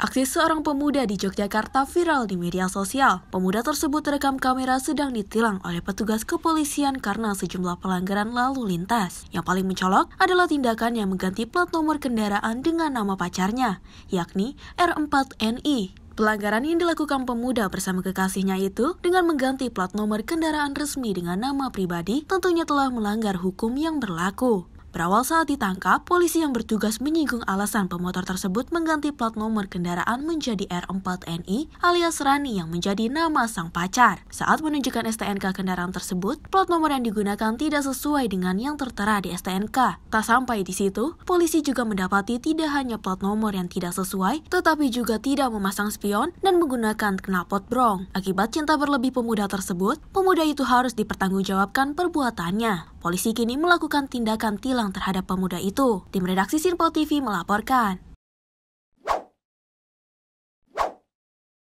Aksi seorang pemuda di Yogyakarta viral di media sosial. Pemuda tersebut terekam kamera sedang ditilang oleh petugas kepolisian karena sejumlah pelanggaran lalu lintas. Yang paling mencolok adalah tindakan yang mengganti plat nomor kendaraan dengan nama pacarnya, yakni R4NI. Pelanggaran yang dilakukan pemuda bersama kekasihnya itu dengan mengganti plat nomor kendaraan resmi dengan nama pribadi tentunya telah melanggar hukum yang berlaku. Berawal saat ditangkap, polisi yang bertugas menyinggung alasan pemotor tersebut mengganti plat nomor kendaraan menjadi R4NI alias Rani yang menjadi nama sang pacar. Saat menunjukkan STNK kendaraan tersebut, plat nomor yang digunakan tidak sesuai dengan yang tertera di STNK. Tak sampai di situ, polisi juga mendapati tidak hanya plat nomor yang tidak sesuai, tetapi juga tidak memasang spion dan menggunakan knalpot brong. Akibat cinta berlebih pemuda tersebut, pemuda itu harus dipertanggungjawabkan perbuatannya. Polisi kini melakukan tindakan tilang hilang terhadap pemuda itu. Tim redaksi Sinpo TV melaporkan.